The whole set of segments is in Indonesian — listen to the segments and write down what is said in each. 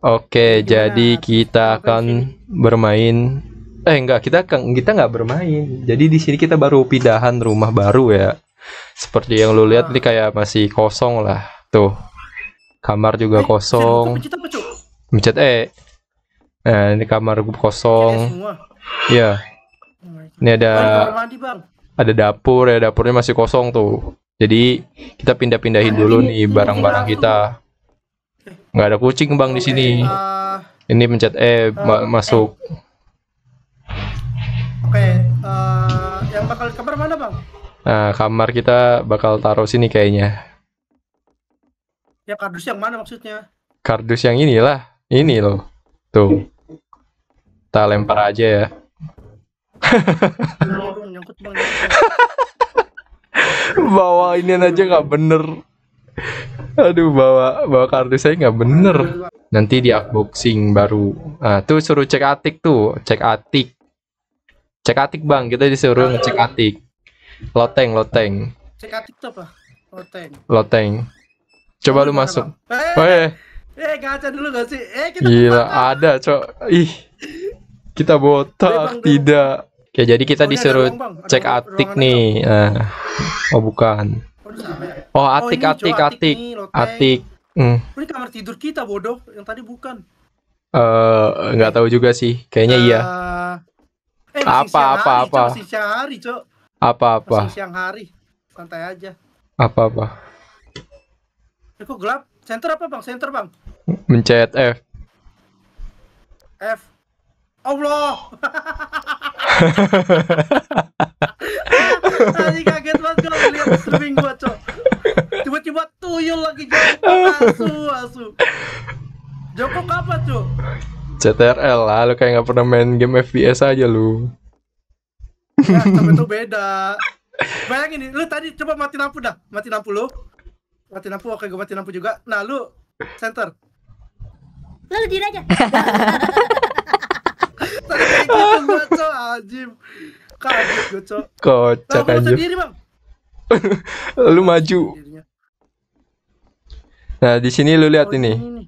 Oke, Gimana? jadi kita akan bermain eh enggak kita kita nggak bermain. Jadi di sini kita baru pindahan rumah baru ya. Seperti yang lu lihat ini kayak masih kosong lah. Tuh. Kamar juga eh, kosong. Mencet E. Nah, ini kamar kosong. Iya. Ini ada iya. ada dapur ya, dapurnya masih kosong tuh. Jadi kita pindah-pindahin nah, dulu nih barang-barang kita. Nggak ada kucing bang di sini. Eh, ini pencet E uh, masuk. Oke, eh, yang bakal kamar mana bang? Nah kamar kita bakal taruh sini kayaknya. Ya kardus yang mana maksudnya? Kardus yang inilah, ini loh. Tuh, kita lempar aja ya. Bawa ini aja nggak bener aduh bawa bawa kartu saya nggak bener nanti di unboxing baru nah, tuh suruh cek atik tuh cek atik cek atik bang kita disuruh ngecek atik loteng loteng cek atik tuh apa loteng loteng coba lu masuk eh, oh, iya. eh, eh. ngaca dulu gak sih eh kita gila ada cok ih kita botak tidak Oke, jadi kita disuruh cek atik nih. Nah, oh, bukan. Ya. Oh, atik, oh, atik, atik, atik, atik. Hmm. Ini kamar tidur kita bodoh, yang tadi bukan. Eh, uh, nggak tahu juga sih. Kayaknya uh, iya. Eh, apa, siang apa, apa. Masih siang hari, Cok. Apa, apa. Masih siang hari. Santai aja. Apa, apa. Eh, kok gelap? Center apa, Bang? Center, Bang. Mencet F. F. Allah. Tadi lihat streaming gua cok tiba-tiba tuyul lagi joko asu asu joko apa cok CTRL lah lu kayak nggak pernah main game FPS aja lu ya, tapi itu beda bayangin nih lu tadi coba mati lampu dah mati lampu lu mati lampu oke gue mati lampu juga nah lu center lalu diri aja tadi kayak gitu gue cok ajib kaget gue cok kocak nah, sendiri bang lu maju. Nah, di sini lu lihat oh, ini. ini.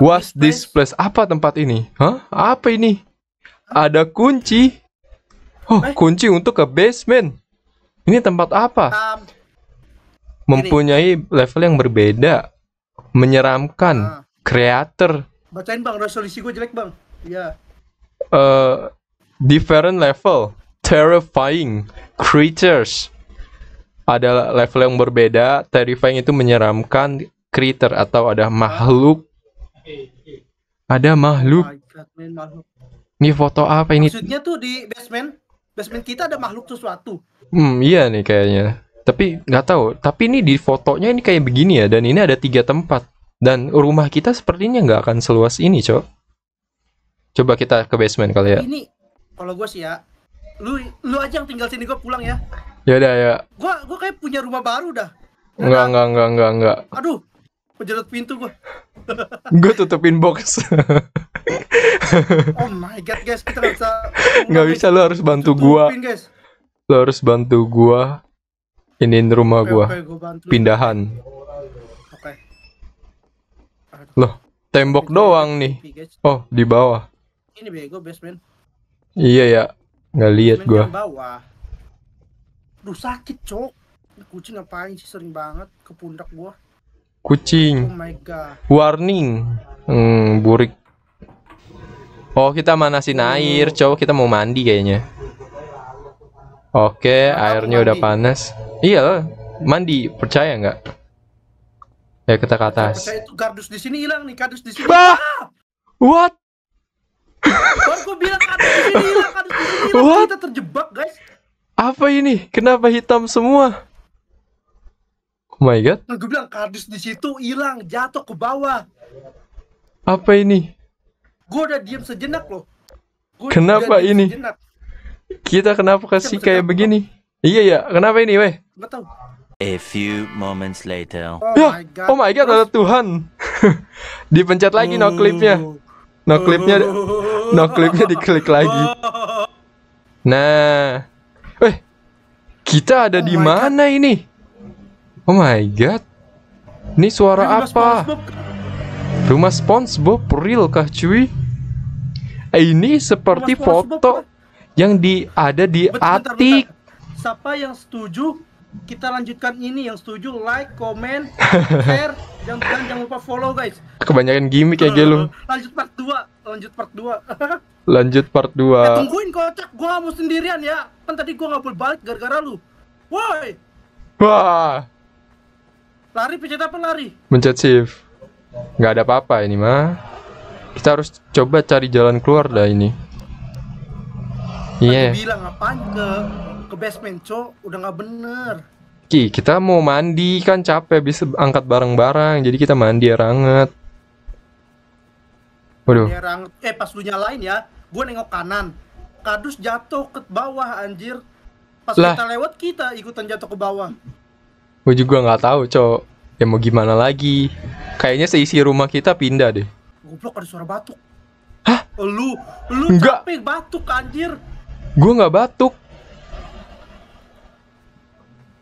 Was this place? Apa tempat ini? Hah? Apa ini? Ada kunci. Oh, eh? kunci untuk ke basement. Ini tempat apa? Um, Mempunyai level yang berbeda. Menyeramkan. Ah. Creator. Bacain bang, resolusi gue jelek bang. Iya. Yeah. Uh, different level. Terrifying. Creatures ada level yang berbeda. Terrifying itu menyeramkan creature atau ada makhluk. Ada oh makhluk. Ini foto apa ini? Maksudnya tuh di basement, basement kita ada makhluk sesuatu. Hmm, iya nih kayaknya. Tapi nggak tahu. Tapi ini di fotonya ini kayak begini ya. Dan ini ada tiga tempat. Dan rumah kita sepertinya nggak akan seluas ini, cok. Coba kita ke basement kali ya. Ini, kalau gue sih ya, lu lu aja yang tinggal sini gue pulang ya. Ya udah ya. Gua gua kayak punya rumah baru dah. Enggak, enggak, enggak, enggak, enggak. Aduh, Penjelat pintu gua. gua tutupin box. oh my god, guys, kita gak bisa. Enggak bisa, lo harus bantu tutupin, gua. Guys. Lo harus bantu gua Ini rumah okay, gua. Okay, gua Pindahan. Oke. Loh, tembok Aduh. doang nih. Oh, di bawah. Ini bego basement. Iya ya. Enggak lihat gua. Bawah. Duh sakit cok. Kucing ngapain sih sering banget ke pundak gua. Kucing. Oh my god. Warning. Hmm, burik. Oh, kita manasin hmm. air, cowok kita mau mandi kayaknya. Oke, Kenapa airnya mandi? udah panas. Iya, mandi, percaya nggak? Ya kita ke atas. Percaya itu gardus di sini hilang nih, kardus di sini. Bah! Ah! What? Baru gue bilang kardus di sini hilang, kardus di sini hilang. What? Kita terjebak, guys apa ini? Kenapa hitam semua? Oh my god. Nah, gue bilang kardus di situ hilang, jatuh ke bawah. Apa ini? Gue udah diam sejenak loh. Gua kenapa ini? Sejenak. Kita kenapa kasih kayak begini? Iya ya, kenapa ini, weh? Gak tahu. A few moments later. Oh ya, my god. Oh my god, ada Tuhan. Dipencet lagi no clipnya. No clipnya, no clipnya diklik lagi. Oh. Nah, Eh, kita ada oh di mana god. ini? Oh my god. Ini suara rumah apa? SpongeBob. Rumah SpongeBob real kah cuy? Eh, ini seperti rumah foto yang di ada di atik. Siapa yang setuju? Kita lanjutkan ini yang setuju like, comment, share, dan jangan, jangan lupa follow guys. Kebanyakan gimmick ya lu. Lanjut part 2 lanjut part 2 lanjut part 2 eh, tungguin kocak gua mau sendirian ya kan tadi gua nggak boleh balik gara-gara lu woi wah lari pencet apa lari mencet shift nggak ada apa-apa ini mah kita harus coba cari jalan keluar dah ini iya yeah. bilang apaan ke ke basement co udah nggak bener Ki, kita mau mandi kan capek bisa angkat barang-barang jadi kita mandi ya hangat Waduh. Nyerang, eh pas lu nyalain ya, gue nengok kanan. Kadus jatuh ke bawah anjir. Pas lah. kita lewat kita ikutan jatuh ke bawah. Gue juga nggak tahu, cok. Ya mau gimana lagi? Kayaknya seisi rumah kita pindah deh. Goblok ada suara batuk. Hah? Lu, lu Enggak. capek batuk anjir. Gue nggak batuk.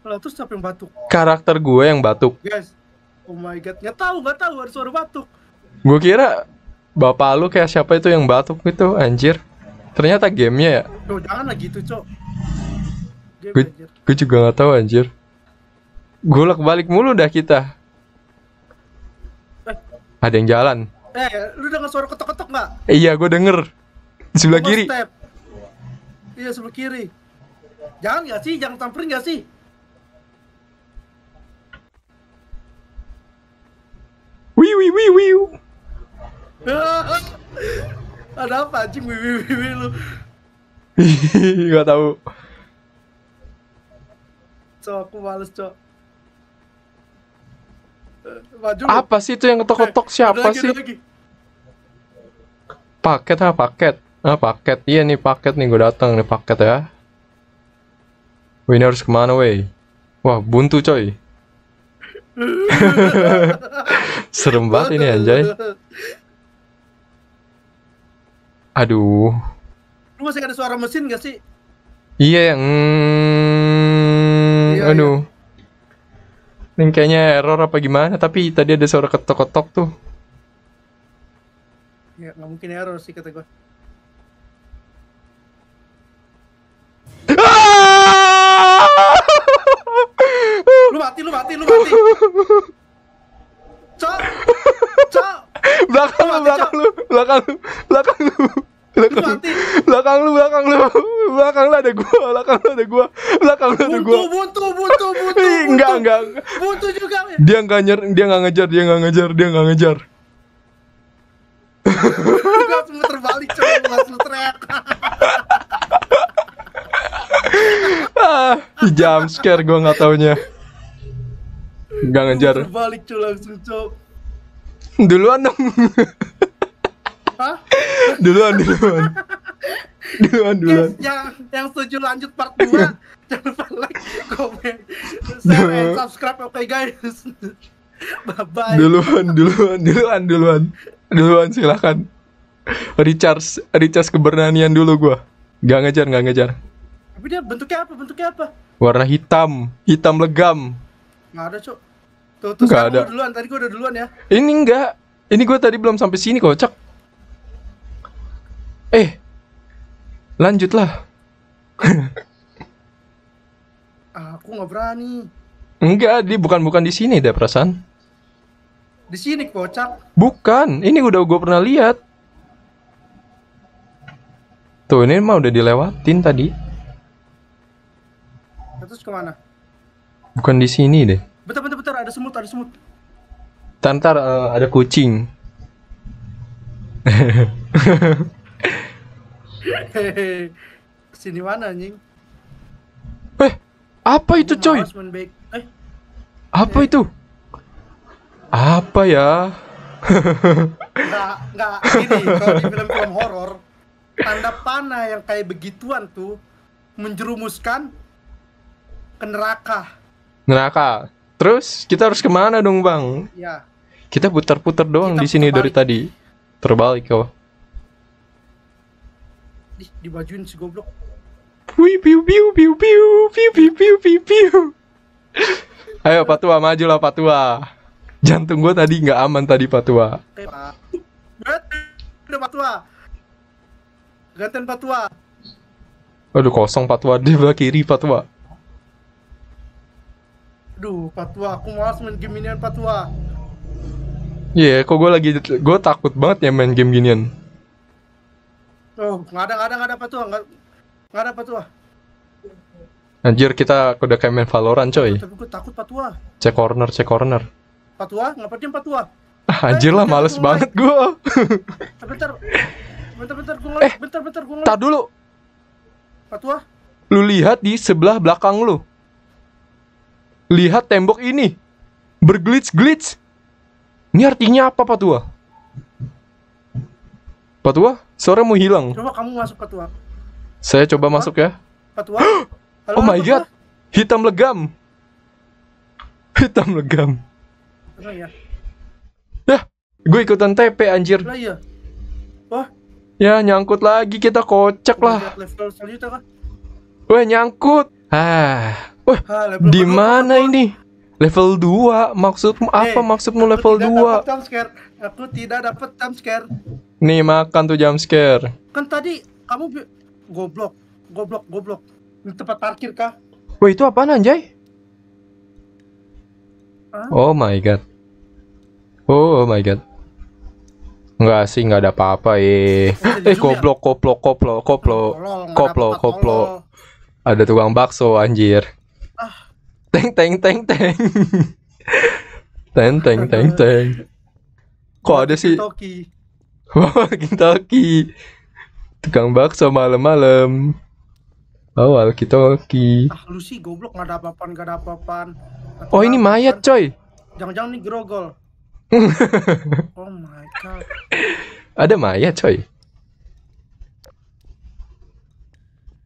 Lah terus siapa yang batuk? Karakter gue yang batuk. Guys, oh my god, nggak tahu, nggak tahu ada suara batuk. Gue kira bapak lu kayak siapa itu yang batuk gitu anjir ternyata gamenya ya Duh, jangan lagi itu cok gue juga gak tahu anjir Gulak balik mulu dah kita eh. ada yang jalan eh lu dengar suara ketok-ketok nggak eh, iya gue denger di sebelah kiri step. iya sebelah kiri jangan nggak sih jangan tamperin nggak sih Wih, wih, wih, wih. Ada apa anjing wiwi wiwi lu? Gak tau. Cok, aku males cok. Eh, maju apa sih itu yang ketok-ketok eh, siapa lagi, sih? Paket ha ah, paket. Ah paket. Iya nih paket nih gue datang nih paket ya. Wih, ini harus kemana wey? Wah buntu coy. Serem banget ini anjay. Aduh. Lu masih ada suara mesin gak sih? Iya yang mm, iya, iya. aduh. Iya. Ini kayaknya error apa gimana, tapi tadi ada suara ketok-ketok tuh. Ya, nggak mungkin error sih kata gua. Ah! lu mati, lu mati, lu mati. Cok. Cok. Belakang lu, belakang lu, belakang lu, belakang lu belakang, belakang lu belakang lu belakang lu ada gua belakang lu ada gua belakang lu ada gua buntu buntu buntu enggak enggak buntu juga dia enggak nyer dia enggak ngejar dia enggak ngejar dia enggak ngejar gua semua terbalik, balik coba gua harus muter ya. ah, jam scare gua enggak taunya Enggak ngejar balik cuy langsung cok duluan dong Duluan, duluan. duluan, duluan. Yes, yang yang setuju lanjut part 2. Iya. Jangan lupa like, komen, share, and subscribe. Oke, okay, guys. Bye-bye. Duluan, duluan, duluan, duluan. Duluan silakan. Recharge, recharge keberanian dulu gua. Gak ngejar, gak ngejar. Tapi dia bentuknya apa? Bentuknya apa? Warna hitam, hitam legam. Nggak ada, Cok. Tuh, tuh, nggak ada. Duluan, tadi gua udah duluan ya. Ini enggak. Ini gua tadi belum sampai sini, kocak eh lanjutlah aku nggak berani enggak di bukan bukan di sini deh perasaan di sini kocak bukan ini udah gue pernah lihat tuh ini mah udah dilewatin tadi nah, terus kemana bukan di sini deh bentar bentar bentar ada semut ada semut Tantar uh, eh, ada kucing Hehehe, Sini mana anjing? Eh, apa itu coy? Eh. Apa eh. itu? Apa ya? Enggak, enggak ini kalau di film-film horor tanda panah yang kayak begituan tuh menjerumuskan ke neraka. Neraka. Terus kita harus kemana dong bang? Ya. Kita putar-putar doang di sini dari tadi. Terbalik kok. Oh. Ih, dibajuin si goblok. Wih, piu piu piu piu piu piu piu piu piu. Ayo Patua maju lah Patua. Jantung gua tadi nggak aman tadi Patua. Berat udah Patua. Gantian Patua. Aduh kosong Patua di sebelah kiri Patua. Aduh Patua, aku malas main game inian Patua. Iya, yeah, kok gue lagi gue takut banget ya main game ginian. Oh, nggak ada, nggak ada, nggak ada patuah nggak, nggak ada patuah Anjir kita udah kayak main Valorant coy. Tapi gue takut patua. Cek corner, cek corner. Patua, nggak dia patua? Ah, anjir lah, males banget gue. bentar, bentar, bentar, gue eh, bentar, bentar, gue Tar dulu. Patua? Lu lihat di sebelah belakang lu. Lihat tembok ini. Berglitch-glitch. Ini artinya apa, Patua? Patua, suara mau hilang. Coba kamu masuk Patua. Saya coba Patua? masuk ya. Patua. Halo, oh my Patua? god. Hitam legam. Hitam legam. Oh, ya. ya, gue ikutan TP anjir. Oh, iya. Wah. Ya nyangkut lagi kita kocak lah. Level kan? Wah nyangkut. Ah. Wah, di mana ini? Level 2 maksudmu hey, eh, apa maksudmu level 2? Aku tidak dapat jump Aku tidak dapat jump scare. Nih makan tuh jam scare. Kan tadi kamu goblok, goblok, goblok. Di tempat parkir kah? Wah itu apa anjay? Huh? Oh my god. Oh, oh my god. Enggak sih, enggak ada apa-apa, eh. Eh, ya? goblok, goblok, goblok, goblok. Goblok, goblok. Ada tukang bakso anjir. Ah. Teng teng teng teng. teng teng teng teng. Kok ada sih? Kintoki tukang bakso malam-malam awal Kintoki ah, lu sih goblok gak ada apa-apaan gak ada apa-apaan oh ini mayat coy jangan-jangan ini grogol oh my god ada mayat coy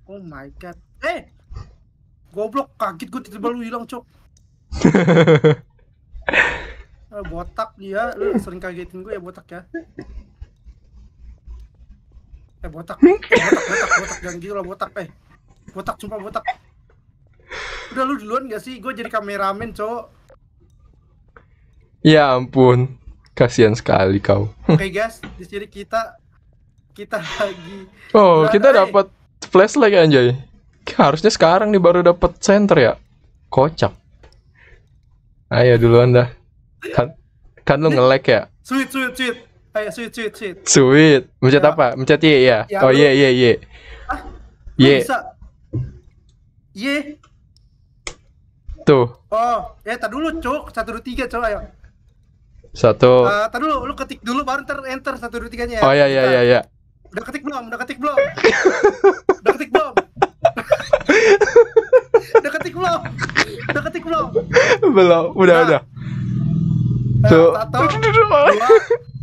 oh my god eh goblok kaget gue tiba-tiba lu hilang cok eh, botak dia lu sering kagetin gue ya botak ya eh botak botak botak botak jangan gitu lah botak eh botak cuma botak udah lu duluan gak sih gue jadi kameramen cowok ya ampun kasihan sekali kau oke okay, guys di sini kita kita lagi oh nah, kita eh. dapat flashlight anjay harusnya sekarang nih baru dapat center ya kocak ayo duluan dah kan kan lu ngelek ya sweet sweet sweet Ayo sweet sweet sweet. Sweet. Mencet ya. apa? Mencet Y ya. ya oh ye ye ye. Ah. Ye. Bisa. Ye. Tuh. Oh, ya tar dulu, Cuk. 1 2 3, cok Ayo. Satu. Uh, tar dulu, lu ketik dulu baru ntar enter 1 2 3-nya ya. Oh iya iya iya iya. Udah ketik belum? Udah ketik belum? Udah ketik belum? udah ketik belum? Udah ketik belum? Belum, udah nah. udah. Eh, Tuh. Satu, dua,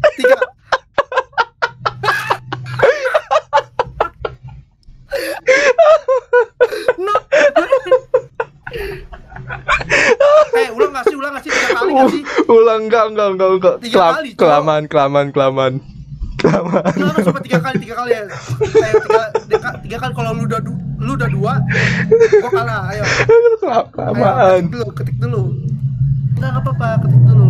tiga no. eh ulang gak sih ulang gak sih tiga kali gak sih ulang enggak enggak enggak enggak tiga Kelam, kali kelamaan kelamaan kelamaan kelamaan lu harus tiga kali tiga kali ya eh, tiga, tiga, kali kalau lu udah lu udah dua gua kalah ayo kelamaan ayo, ketik dulu ketik dulu nggak apa-apa ketik dulu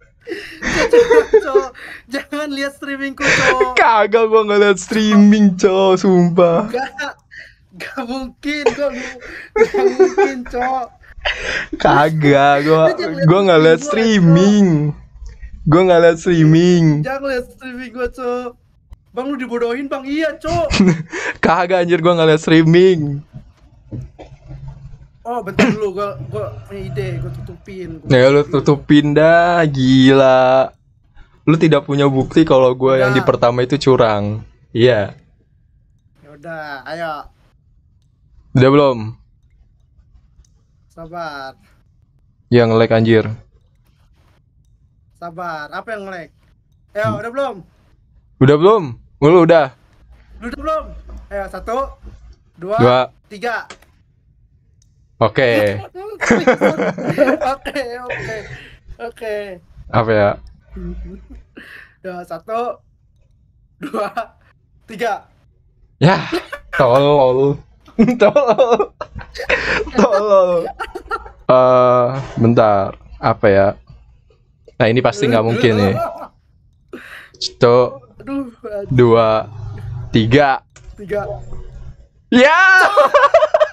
Jangan lihat streamingku, cowok. Kagak gua ngeliat streaming, cowok, sumpah. Gak, gak mungkin, gua gak mungkin, cowok. Kagak, gua gua nggak lihat streaming. Gua nggak lihat streaming. Jangan lihat streaming gua, cowok. Bang lu dibodohin, Bang. Iya, cok Kagak anjir gua ngeliat liat streaming. Oh bentar dulu gua gua punya ide gue tutupin. Gua tutupin. ya lu tutupin dah gila. Lu tidak punya bukti kalau gue yang di pertama itu curang. Iya. Yeah. udah, ayo. Udah belum? Sabar. Yang nge -like, anjir. Sabar, apa yang nge -like? Ayo, hmm. udah belum? Udah belum? Lu udah. Lu udah belum? Ayo, satu, dua, dua. tiga. Oke. Oke, oke. Oke. Apa ya? Dua, satu, dua, tiga. Ya, tolol. tolol. tolol. Uh, bentar, apa ya? Nah ini pasti nggak mungkin nih. Satu, dua, tiga. Tiga. Ya.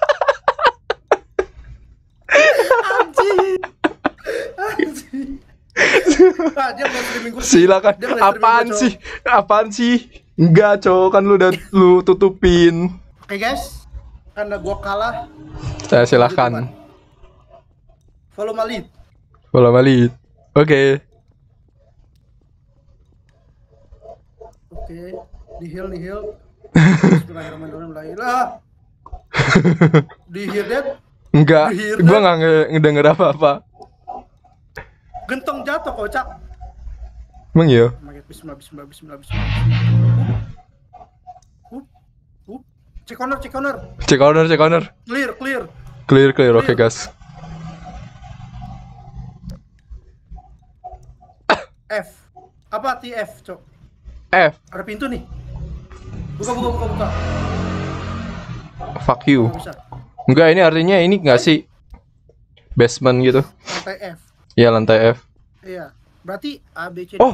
Silakan. apaan sih? Apaan sih? Enggak, cowok kan lu udah lu tutupin. Oke, okay, guys. Karena gua kalah. Saya eh, silakan. Follow Malit. Follow Malit. Oke. Okay. Oke. Di heal, di heal. La di Dihil dead. Enggak, gue gak ngedenger apa-apa Gentong jatuh kocak Emang iya? Oh bismillah, bismillah, bismillah, bismillah Cek owner, cek owner Cek owner, cek owner Clear, clear Clear, clear, oke okay, guys F Apa arti F, cok? F Ada pintu nih Buka, buka, buka, buka Fuck you oh, Enggak, ini artinya ini enggak sih basement gitu? Lantai F. Iya lantai F. Iya, berarti A B C D. Oh,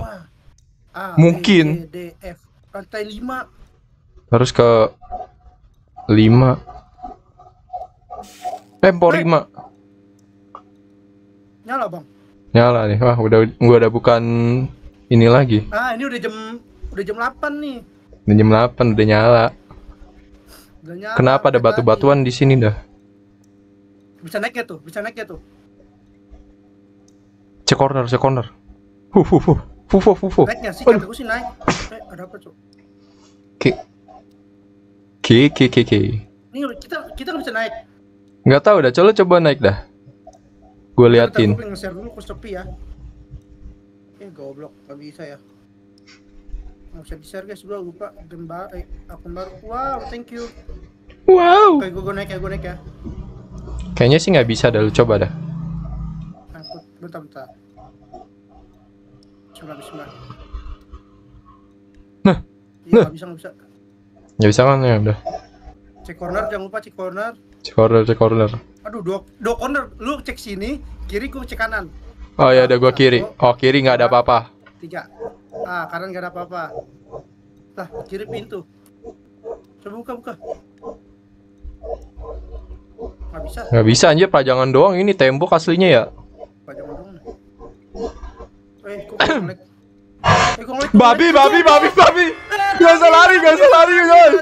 A, mungkin. B, C, D, F. Lantai lima. Harus ke lima. Tempo eh, 5. Eh. lima. Nyala bang. Nyala nih, wah udah gua udah bukan ini lagi. Ah ini udah jam udah jam delapan nih. Udah jam delapan udah nyala. Udah nyala. Kenapa ada batu-batuan di sini dah? bisa naik ya tuh bisa naik ya tuh cek corner cek corner huh huh huh huh huh huh gak sih naik eh, ada apa tuh ki ki ki ki ki ini kita kita gak bisa naik nggak tahu dah coba coba naik dah gue liatin gue nge-share dulu ke sepi ya ini eh, goblok gak bisa ya nggak bisa di share guys gue lupa gembar eh akun baru wow thank you wow kayak gue naik ya gue naik ya Kayaknya sih nggak bisa dah lu coba dah. Aku bentar bentar. Coba bismillah. Nah. Iya, nah. bisa nggak bisa. Nggak bisa kan ya udah. Cek corner jangan lupa cek corner. Cek corner cek corner. Aduh dua dua corner lu cek sini kiri gua cek kanan. Oh ya ada gua nah, kiri. Oh kiri nggak ada apa-apa. Tiga. Ah kanan nggak ada apa-apa. Nah kiri pintu. Coba buka buka. Gak bisa aja bisa pajangan doang ini tembok aslinya ya eh, eh, babi babi babi babi gak usah lari gak usah lari guys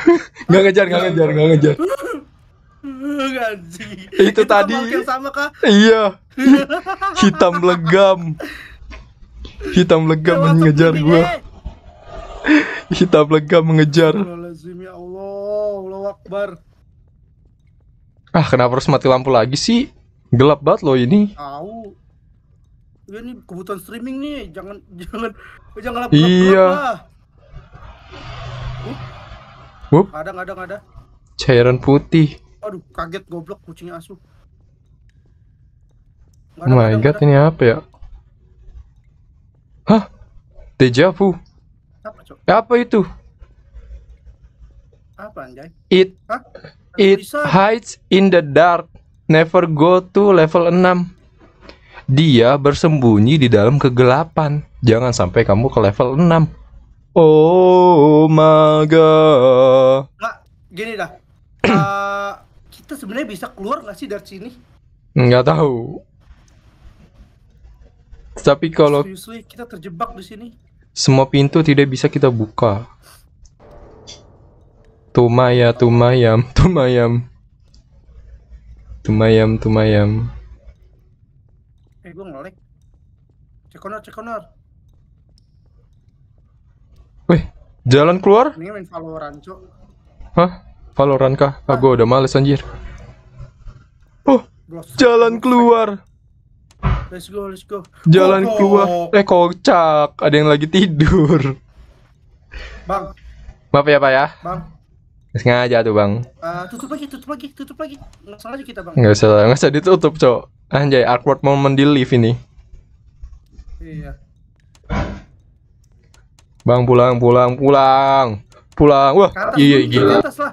nggak ngejar gak ngejar gak ngejar Itu, itu tadi Iya. Hitam legam. Hitam legam mengejar gua. Eh. Hitam legam mengejar. Ya Allah. Akbar. Ah, kenapa harus mati lampu lagi sih? Gelap banget loh ini. Tahu. Ya ini kebutuhan streaming nih, jangan jangan jangan gelap Iya. Wup. Uh. Ada ada ada. Cairan putih. Aduh, kaget goblok kucingnya asu. Oh my god, ada. ini apa ya? Hah? Dejavu. Apa, Cok? Apa itu? It It hides in the dark. Never go to level 6. Dia bersembunyi di dalam kegelapan. Jangan sampai kamu ke level 6. Oh my god. Nggak, gini dah. uh, kita sebenarnya bisa keluar nggak sih dari sini? Nggak tahu. Tapi kalau Seriously, kita terjebak di sini. Semua pintu tidak bisa kita buka. Tumaya, tumayam, tumayam. Tumayam, tumayam. Eh, gue ngelag. Cek honor, cek honor. Wih, jalan keluar? Ini main Valorant, cok. Hah? Valorant kah? Ah, gue udah males anjir. Oh, jalan keluar. Let's go, let's go. Jalan keluar. Eh, kocak. Ada yang lagi tidur. Bang. Maaf ya, Pak ya. Bang. Sengaja tuh bang. Uh, tutup lagi, tutup lagi, tutup lagi. Langsung aja kita bang. Nggak usah, nggak usah ditutup cok. Anjay, awkward moment di lift ini. Iya. Bang pulang, pulang, pulang, pulang. Wah, atas, iya gila. Atas lah.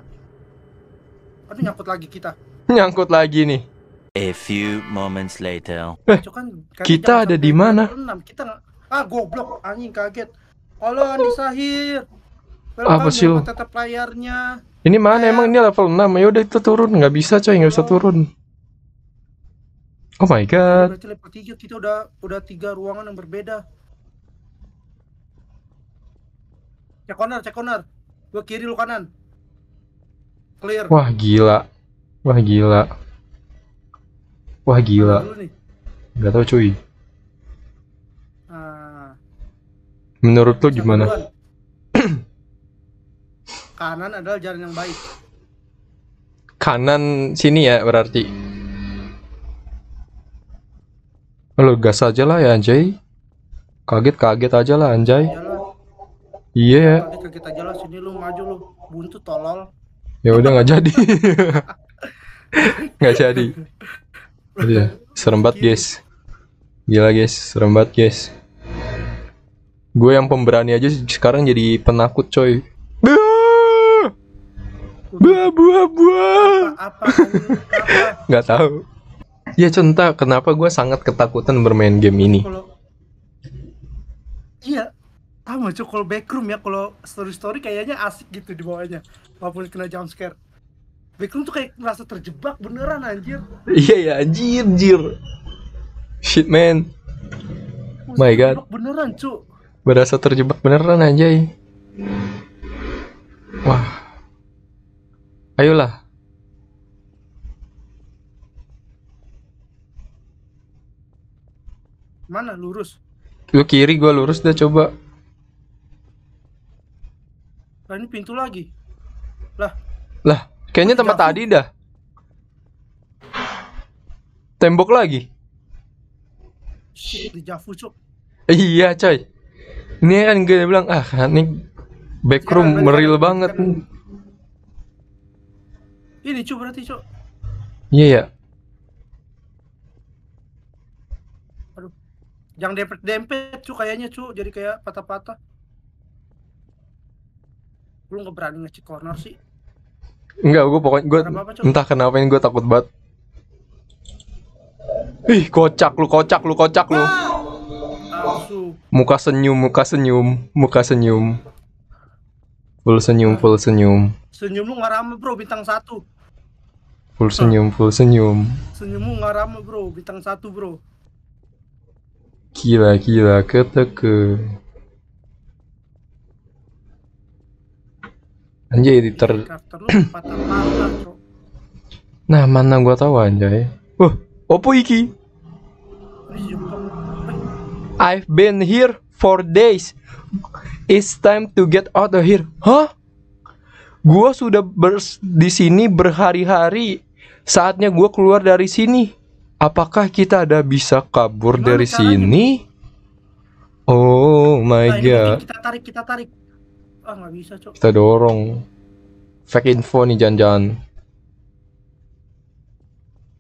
Aduh nyangkut lagi kita. nyangkut lagi nih. A few moments later. Eh, kan, kita ada di mana? Kita ah goblok anjing kaget. Halo Andi Sahir. Welcome, apa sih lo? Tetap layarnya. Ini mana Layar. emang ini level 6? Ya udah itu turun, nggak bisa coy, nggak bisa oh. turun. Oh my god. Berarti level 3 kita udah udah 3 ruangan yang berbeda. Cek corner, cek corner. Gua kiri lu kanan. Clear. Wah, gila. Wah, gila. Wah, gila. Enggak tahu cuy. Nah. Menurut lu gimana? Duluan kanan adalah jalan yang baik. Kanan sini ya berarti. lu gas aja lah ya anjay. Kaget-kaget aja lah anjay. Iya. Yeah. Kaget-kaget aja lah sini lu maju lu. Buntu tolol. Ya udah nggak jadi. Nggak jadi. Iya, serem banget, guys. Gila, guys, serem banget, guys. Gue yang pemberani aja sekarang jadi penakut, coy buah buah buah apa nggak tahu ya cinta kenapa gue sangat ketakutan bermain game ini iya sama cok kalau backroom ya kalau story story kayaknya asik gitu di bawahnya walaupun kena jump scare backroom tuh kayak merasa terjebak beneran anjir iya ya anjir anjir shit man my god beneran cuy berasa terjebak beneran anjay wah Ayolah. Mana lurus? Lu kiri gua lurus dah coba. Lah ini pintu lagi. Lah. Lah, kayaknya tempat tadi dah. Tembok lagi. Shit, dijafu, cok. Iya, coy. Ini kan gue bilang, ah, ini backroom meril banget. Kan ini iya, cu berarti cu Iya ya. Aduh. Jangan dempet dempet cu kayaknya cu jadi kayak patah-patah. Lu nggak berani ngecek corner sih. Enggak, gue pokoknya gue entah kenapa ini gue takut banget. Ih, kocak lu, kocak lu, kocak lu. Ah, muka senyum, muka senyum, muka senyum. Full senyum, full senyum. Senyum lu nggak rame bro, bintang satu. Full senyum, full senyum. Senyummu nggak ramah bro, bintang satu bro. Gila, gila, ke. Anjay, editor. nah, mana gua tahu anjay. uh, opo iki? Iya, I've been here for days. It's time to get out of here. Hah? Gua sudah di sini berhari-hari Saatnya gue keluar dari sini. Apakah kita ada bisa kabur Gimana dari caranya? sini? Oh my nah, god. Kita tarik, kita tarik. Ah nggak bisa cok. Kita dorong. Fake info nih jangan-jangan.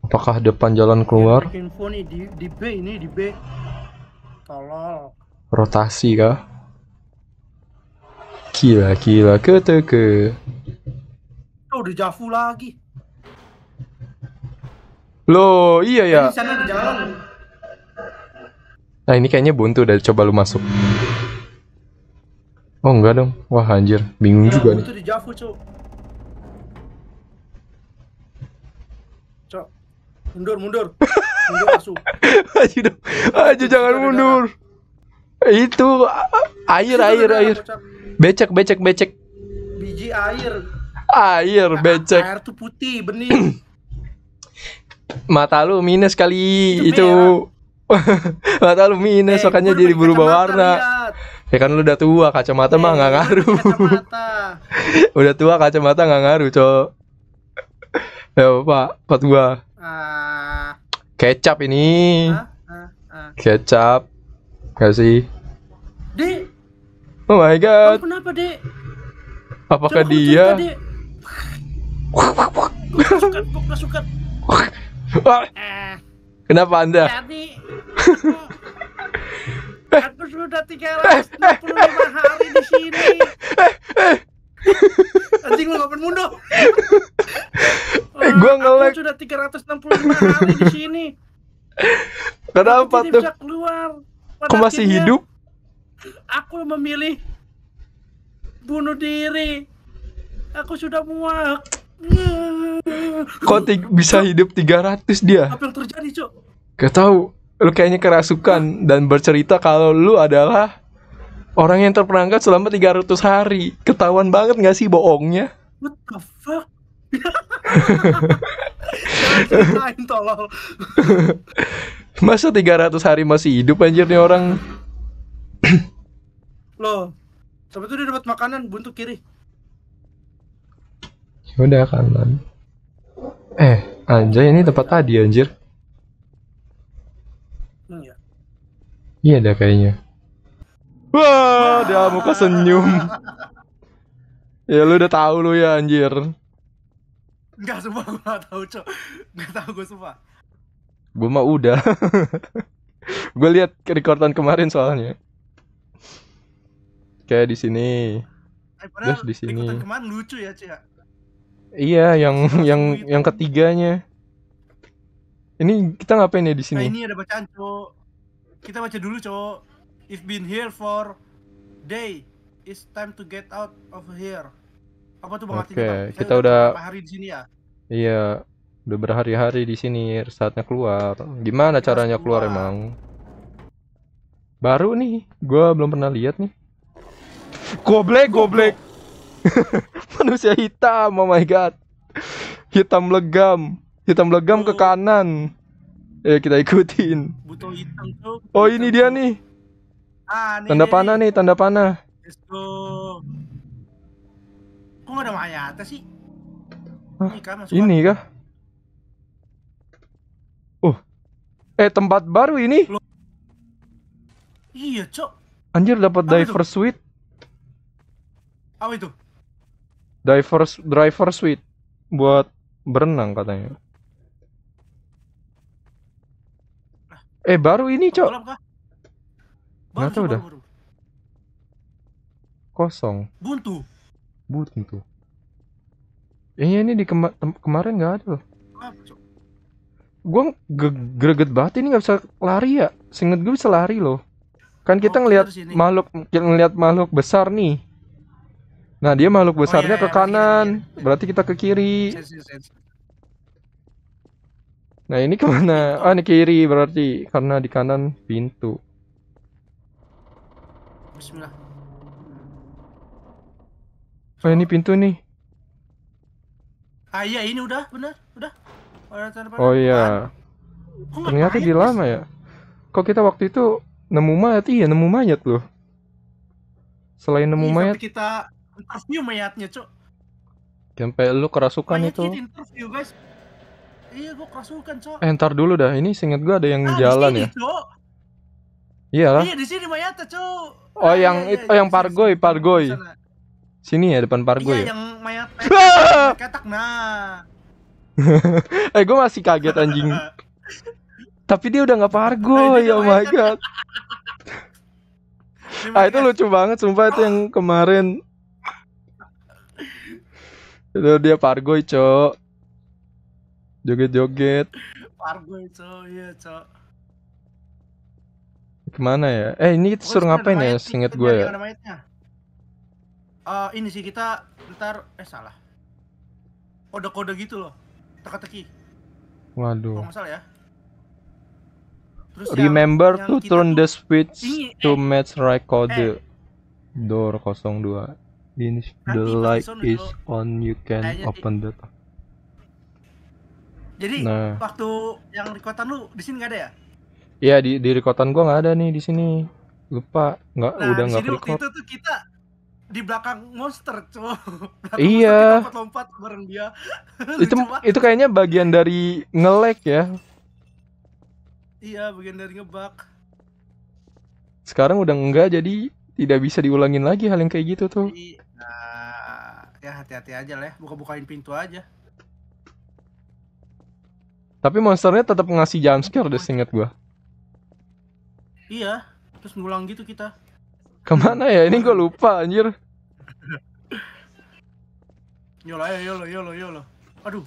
Apakah depan jalan iya, keluar? Ya, fake info nih di, di B ini di B. Tolol. Rotasi kah? Gila gila ke ke. Oh, udah jafu lagi. Loh, iya ya. Di sana di jalan. Nah, ini kayaknya buntu dari coba lu masuk. Oh, enggak dong. Wah, anjir. Bingung ya, juga nih. di Javu, Cok. Cok. Mundur, mundur. mundur masuk. Aji dong. Aji jangan mundur. Darah. Itu air, air, darah, air. Kocak. Becek, becek, becek. Biji air. Air, nah, becek. air tuh putih, bening. mata lu minus kali itu, itu. mata lu minus eh, makanya jadi berubah warna liat. ya kan lu udah tua kacamata eh, mah nggak eh, ngaruh udah tua kacamata nggak ngaruh cok ya pak pak gua uh, kecap ini uh, uh, uh. kecap gak sih dek oh my god kenapa dek apakah Coba dia Wah. Eh, Kenapa Anda? Jadi aku, aku sudah 365 eh, eh, hari di sini. Eh, Anjing lu ngapain mundur? Eh, gua ngelek. Aku sudah 365 hari di sini. Kenapa aku tuh? Bisa keluar. Kok masih hidup? Aku memilih bunuh diri. Aku sudah muak. Kok bisa hidup 300 dia? Apa yang terjadi, Cok? Gak tau Lu kayaknya kerasukan dan bercerita kalau lu adalah orang yang terperangkap selama 300 hari. Ketahuan banget gak sih bohongnya? What the fuck? Masa 300 hari masih hidup anjir nih orang? Loh, sampai itu dia dapat makanan buntu kiri udah kanan. Eh, anjay ini tempat tadi anjir. Hmm, ya. Iya. Iya dah kayaknya. Wah, dia muka senyum. ya lu udah tahu lu ya anjir. Enggak, semua gue gak tahu, Cok. Enggak tahu gue semua Gue mah udah. gue lihat rekordan kemarin soalnya. Kayak di sini. Eh, Terus di sini. Kemarin lucu ya, ya. Iya, yang yang yang ketiganya. Ini kita ngapain ya di sini? Nah, ini ada bacaan, Cok. Kita baca dulu, Cok. If been here for day, it's time to get out of here. Apa tuh Bang Oke, okay. kita, kita udah hari di sini ya? Iya, udah berhari-hari di sini, saatnya keluar. Gimana kita caranya keluar. keluar emang? Baru nih, gua belum pernah lihat nih. Goblek, goblek. manusia hitam oh my god hitam legam hitam legam ke oh. kanan eh kita ikutin oh ini dia nih ah, tanda panah nih tanda panah let's ini kah ini kah oh eh tempat baru ini iya cok anjir dapat diver suite apa itu Divers driver suite buat berenang katanya. Ah. Eh baru ini cok. Nggak tahu udah. Kosong. Buntu. Buntu. eh, ini di kema kemarin nggak ada loh. Gue ge greget banget ini nggak bisa lari ya. Singet gue bisa lari loh. Kan kita oh, ngelihat makhluk ngelihat makhluk besar nih. Nah, dia makhluk oh, besarnya oh, iya, ke iya, iya, kanan. Iya, iya. Berarti kita ke kiri. Nah, ini kemana? Ah, ini kiri berarti. Karena di kanan pintu. Bismillah. Oh, ini pintu nih. Ah, iya. Ini udah. Benar. Udah. Oh, iya. Ah. Ternyata di lama ya. Kok kita waktu itu nemu mayat? Iya, nemu mayat loh. Selain nemu iya, mayat. kita interview mayatnya cok. sampai lu kerasukan Mayat itu interview guys iya gua kerasukan cuk eh ntar dulu dah ini singkat gua ada yang ah, jalan sini, ya iya lah. iya di sini mayatnya cok. oh ah, yang iya, iya, oh yang pargoy pargoy sana. sini ya depan pargoy iya, ya? yang mayat ketak nah eh gue masih kaget anjing tapi dia udah nggak pargo ya nah, oh my god ah itu lucu banget sumpah itu yang ah. kemarin itu dia pargoy, Cok. Joget-joget. Pargoy, Cok. Iya, Cok. Kemana ya? Eh, ini kita suruh ngapain ya? singet gue ya. Eh, ini sih kita ntar eh salah. Kode-kode gitu loh. Teka-teki. Waduh. Kalau masalah ya. Remember to turn the switch to eh. match record eh. door 02. Finish the light is on, you can Kayaknya open the top. Jadi nah. waktu yang rekotan lu di sini nggak ada ya? Iya di di rekotan gua nggak ada nih di sini. Lupa nggak nah, udah nggak record. Waktu itu tuh kita di belakang monster tuh. iya. Lompat-lompat bareng dia. itu itu kayaknya bagian dari ngelek ya. Iya bagian dari ngebak. Sekarang udah enggak jadi tidak bisa diulangin lagi hal yang kayak gitu tuh. Jadi, iya nah, ya hati-hati aja lah ya. buka-bukain pintu aja tapi monsternya tetap ngasih jump scare deh singkat gua iya terus ngulang gitu kita kemana ya ini gua lupa anjir yolo ayo yolo yolo yolo aduh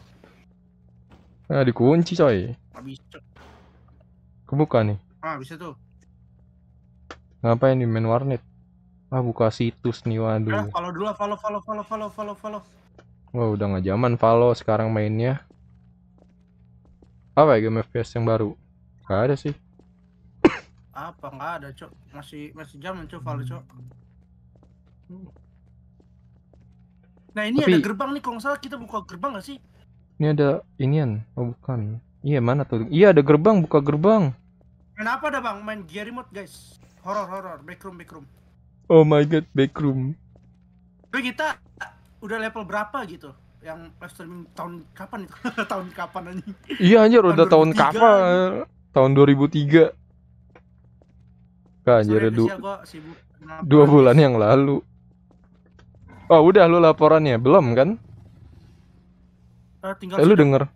nah dikunci coy habis kebuka nih ah bisa tuh ngapain di main warnet ah buka situs nih waduh nah, follow dulu follow follow follow follow follow follow wah udah nggak zaman follow sekarang mainnya apa ya game FPS yang baru Gak ada sih apa nggak ada cok masih masih zaman cok follow cok nah ini Tapi... ada gerbang nih kalau nggak kita buka gerbang gak sih ini ada inian oh bukan iya mana tuh iya ada gerbang buka gerbang Kenapa ada bang main gear remote guys horor horor backroom backroom Oh my god, backroom. Tapi kita udah level berapa gitu? Yang live streaming tahun kapan itu? tahun kapan anjing? Iya anjir udah tahun kapan? Tahun 2003. Kan anjir du dua bulan yang lalu. Oh, udah lu laporannya? Belum kan? Uh, eh, lu denger?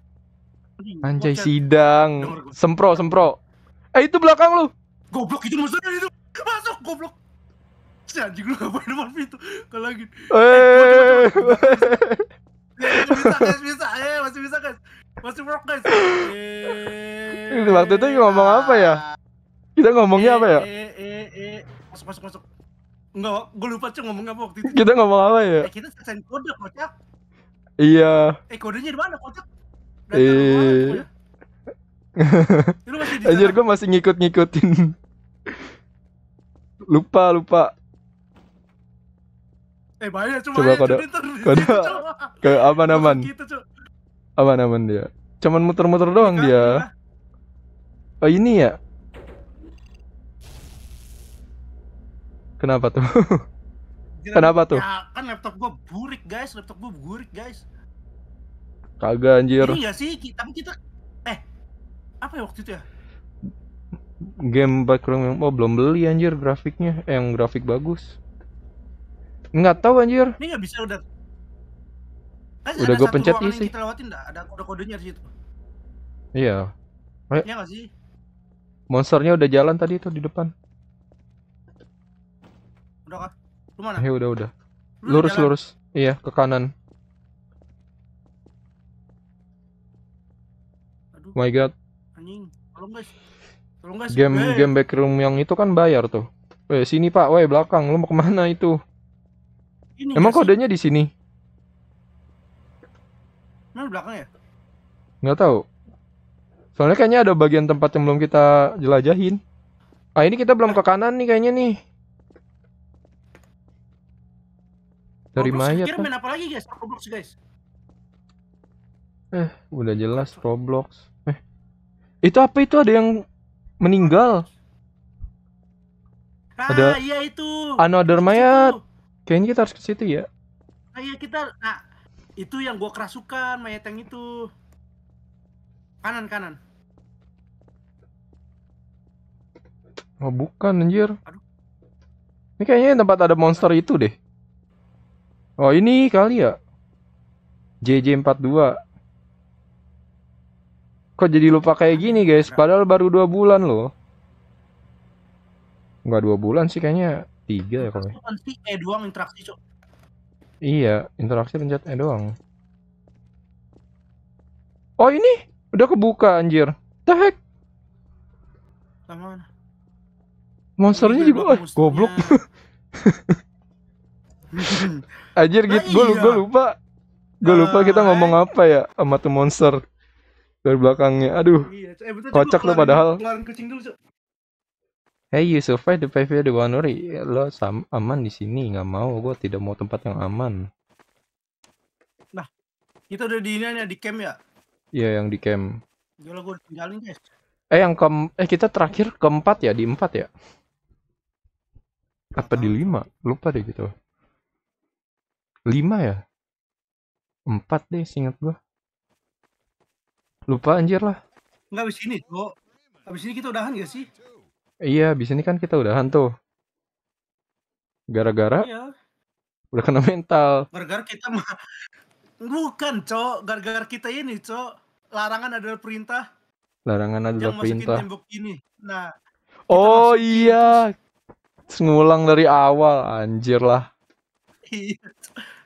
Anjay sidang. Semprot, sempro, Eh itu belakang lu. Goblok itu maksudnya itu. Masuk goblok si anjing lu ngapain depan pintu kalau lagi eh bisa guys bisa eh masih bisa guys masih work guys eh, waktu itu ngomong apa ya kita ngomongnya apa ya eh eh, eh, eh. masuk masuk masuk enggak gue lupa cuy ngomong apa waktu itu kita ngomong apa ya eh, kita selesain kode ya, kocak iya eh kodenya di mana kocak eh ya? Anjir gue masih ngikut-ngikutin lupa lupa Eh banyak cuma coba ya, kode kode ke apa naman gitu, apa naman dia. Cuman muter-muter doang dia. Oh ini ya. Kenapa tuh? Kenapa tuh? Ya, kan laptop gua burik guys, laptop gua burik guys. Kagak anjir. Ini gak sih kita kita eh apa ya waktu itu ya? Game background yang oh belum beli anjir grafiknya, eh, yang grafik bagus. Enggak tahu anjir. Ini enggak bisa udah. Kan udah gue pencet isi. Kita lewatin enggak? Ada kode-kodenya di situ. Iya. Ayo. Eh. Iya enggak sih? Monsternya udah jalan tadi itu di depan. Udah kah? Lu mana? Ayo eh, udah udah. Lu lurus jalan. lurus. Iya, ke kanan. Aduh. My god. Anjing, tolong guys. Tolong guys. Game eh. game back room yang itu kan bayar tuh. Eh, sini Pak, woi belakang. Lu mau kemana itu? Ini Emang kodenya di sini? Mana belakang ya? Nggak tahu. Soalnya kayaknya ada bagian tempat yang belum kita jelajahin. Ah ini kita belum ke kanan nih kayaknya nih. Dari Roblox mayat. kan? apa lagi guys? Roblox guys. Eh, udah jelas Roblox. Eh. Itu apa itu ada yang meninggal? Ah, ada iya itu. Another mayat. Itu. Kayaknya kita harus ke situ ya. Nah, kita nah itu yang gua kerasukan mayateng itu. Kanan kanan. Oh, bukan anjir. Aduh. Ini kayaknya tempat ada monster itu deh. Oh, ini kali ya. JJ42. Kok jadi lupa kayak gini, guys? Padahal baru dua bulan loh. Enggak dua bulan sih kayaknya tiga ya kalau ya? nanti E doang interaksi cok iya interaksi pencet E doang oh ini udah kebuka anjir the heck sama mana monsternya juga oh, goblok anjir gitu gue lupa gue lupa kita nah, ngomong eh. apa ya sama tuh monster dari belakangnya aduh iya, eh, kocak tuh padahal Hey you survive the year the boundary. Ya, lo sam aman di sini, nggak mau. Gue tidak mau tempat yang aman. Nah, kita udah di ini ya di camp ya? Iya yang di camp. Gila gue tinggalin guys. Eh yang ke eh kita terakhir keempat ya di empat ya? Apa di lima? Lupa deh gitu. Lima ya? Empat deh, singkat gua. Lupa anjir lah. Nggak di sini, kok. Habis ini kita udahan gak sih? Iya, di sini kan kita udahan tuh. Gara-gara Iya. udah kena mental. Gara-gara kita mah bukan, Cok. Gara-gara kita ini, Cok. Larangan adalah perintah Larangan adalah masukin perintah. tembok ini. Nah, Oh iya. Terus Ngulang dari awal, anjir lah. iya,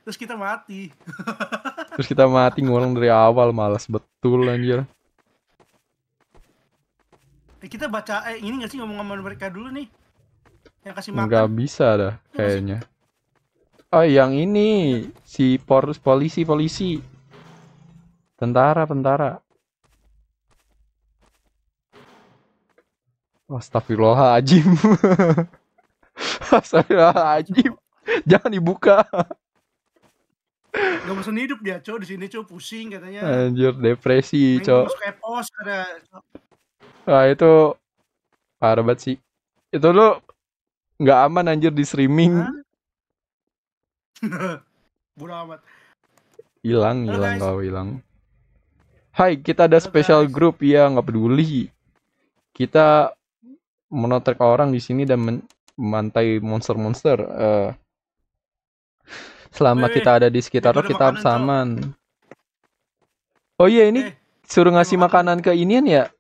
Terus kita mati. Terus kita mati ngulang dari awal, malas betul anjir. Eh, kita baca eh ini gak sih ngomong sama mereka dulu nih yang kasih makan nggak bisa dah kayaknya oh yang ini si por polisi polisi tentara tentara Astagfirullahaladzim Astagfirullahaladzim Jangan dibuka Gak bosan hidup dia, cok di sini cok pusing katanya. Anjir, depresi, cow Masuk epos Wah itu parah banget sih. Itu lo nggak aman anjir di streaming. Bodo amat. Hilang, hilang kau hilang. Hai, kita ada special guys. group ya nggak peduli. Kita menotrek orang di sini dan memantai monster-monster. Uh, selama kita ada di sekitar lo kita aman Oh iya ini eh, suruh ngasih makanan ke inian ya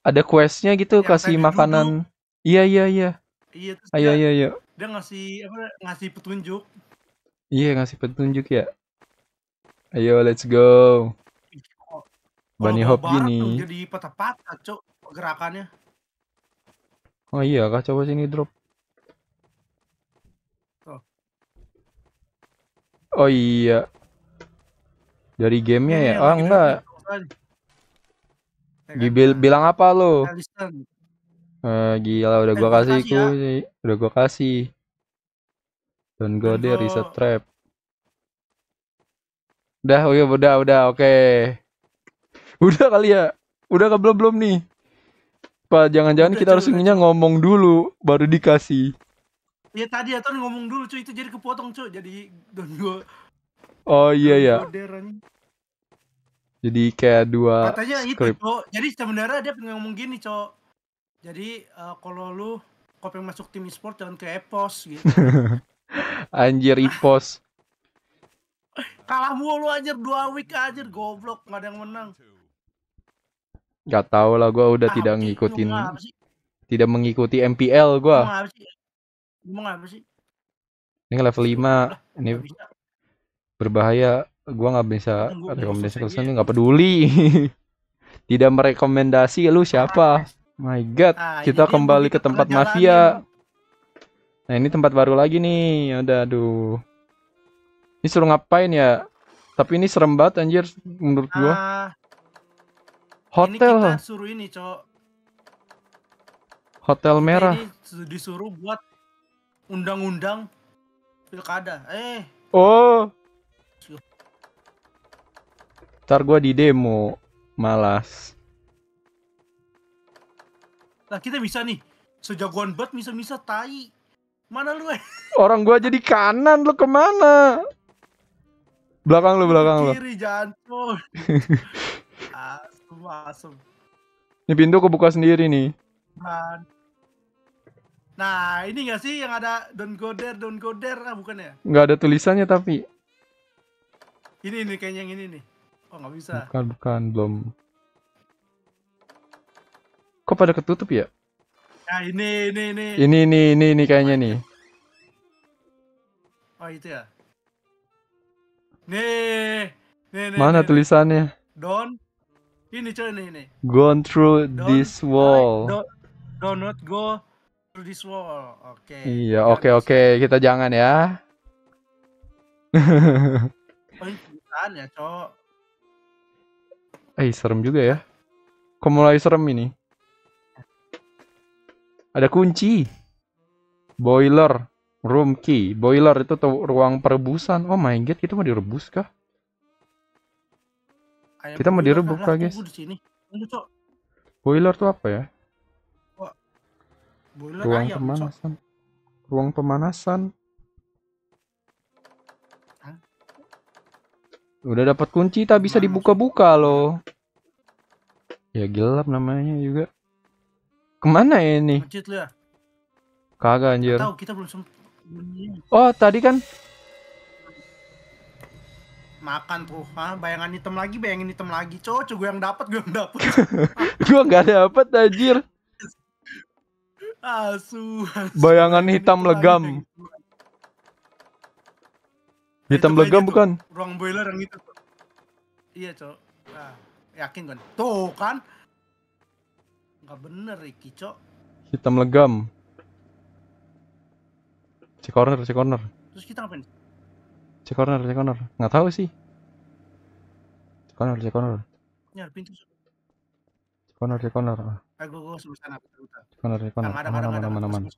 ada questnya gitu ya, kasih makanan iya iya iya iya terus ayo dia, iya. dia ngasih apa ngasih petunjuk iya ngasih petunjuk ya ayo let's go oh, Bunny hop gini jadi patah-patah cok gerakannya oh iya kah coba sini drop oh, oh iya dari gamenya ya, ya oh enggak Gibil ya kan? bilang apa lo? Gitu. Eh, gila udah gua kasih ku ya. udah gua kasih. Don't go there is a trap. Udah, oh iya, udah, udah, oke. Okay. Udah kali ya. Udah ke belum belum nih. Pak, jangan-jangan kita harus ngomong dulu baru dikasih. Iya tadi Aton ngomong dulu cuy itu jadi kepotong cuy jadi don go. Oh iya ya. Jadi kayak dua Katanya script. itu, cowok. Jadi sebenarnya dia pengen ngomong gini, Cok. Jadi uh, kalau lu kau pengen masuk tim e-sport jangan ke Epos gitu. anjir Epos. Kalah mulu anjir dua week anjir goblok nggak ada yang menang. Gak tau lah gue udah ah, tidak ngikutin tidak mengikuti MPL gue. Ngomong apa sih? Ini level 5 ini berbahaya gua nggak bisa kan gua rekomendasi sana nggak peduli tidak merekomendasi lu siapa ah. my god ah, kita kembali ke tempat mafia ya. nah ini tempat baru lagi nih udah aduh ini suruh ngapain ya tapi ini serem banget anjir menurut gua ah. hotel ini kita suruh ini cowok hotel merah ini disuruh buat undang-undang pilkada eh oh Ntar gue di demo. Malas. Nah kita bisa nih. Sejagoan banget bisa-bisa tai. Mana lu? Eh? Orang gua jadi kanan lu kemana? Belakang lu, belakang lu. Kiri jantung. asem, asem. Ini pintu kebuka sendiri nih. Man. Nah, ini gak sih yang ada don't go there, don't go there, ah, bukan ya? Gak ada tulisannya tapi. Ini nih kayaknya yang ini nih. Oh nggak bisa. Bukan bukan belum. Kok pada ketutup ya? Ya ini ini ini. Ini ini ini ini kayaknya nih. Oh itu ya. Nih. Nih, nih Mana nih, tulisannya? Don. Ini coy ini ini. Gone through don't, this wall. Don't, don't not go through this wall. Oke. Okay. Iya, oke okay, oke, okay. kita jangan ya. Oh, tulisan ya, cowok Eh, serem juga ya. Kok mulai serem ini? Ada kunci. Boiler. Room key. Boiler itu tuh ruang perebusan. Oh my god, kita mau direbus kah? Ayam kita mau direbus kan kah, guys? Di sini. boiler tuh apa ya? ruang ayam, pemanasan. Cok. Ruang pemanasan. Udah dapat kunci tak bisa dibuka-buka loh. Ya gelap namanya juga. Kemana ya ini? Kagak anjir. Oh, tadi kan makan tuh ha? bayangan hitam lagi bayangin hitam lagi cocok gue yang dapat gue yang dapat gue nggak dapat anjir asu bayangan hitam legam Hitam legam bukan? Ruang boiler yang itu. Iya, Cok. Nah, yakin kan? Tuh kan. Enggak bener Ricky, Cok. Hitam legam. Cek corner, cek corner. Terus kita ngapain? Cek corner, cek corner. Enggak tahu sih. Cek corner, cek corner. Nyari pintu. Cek corner, cek corner. Ah. Eh, gua gua sebut sana. Cek corner, cek corner. Mana mana mana mana.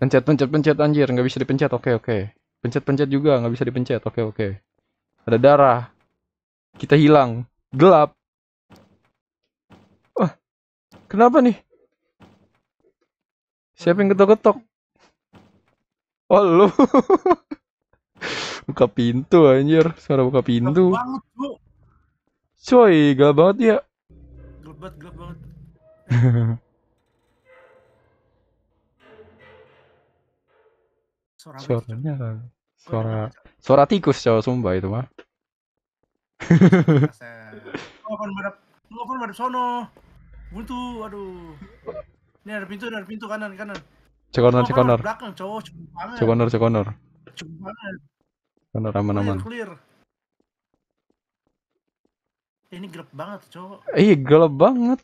Pencet, pencet, pencet anjir, nggak bisa dipencet. Oke, oke. Pencet-pencet juga nggak bisa dipencet. Oke okay, oke. Okay. Ada darah. Kita hilang. Gelap. Wah. Kenapa nih? Siapa yang ketok-ketok? Oh lu. buka pintu anjir. Suara buka pintu. Cuy Coy, gelap banget ya. Gelap banget, gelap banget. Suaranya. Suaranya. Suara suara tikus cowok Sumba itu mah. Telepon madep, telepon madep sono. Buntu, aduh. Ini ada pintu, ada pintu kanan, kanan. cekonor cekonor cek corner. Belakang, cowok, cek banget. Cek corner, cek aman aman. Clear. Eh, ini gelap banget, cowok. Iya, gelap banget.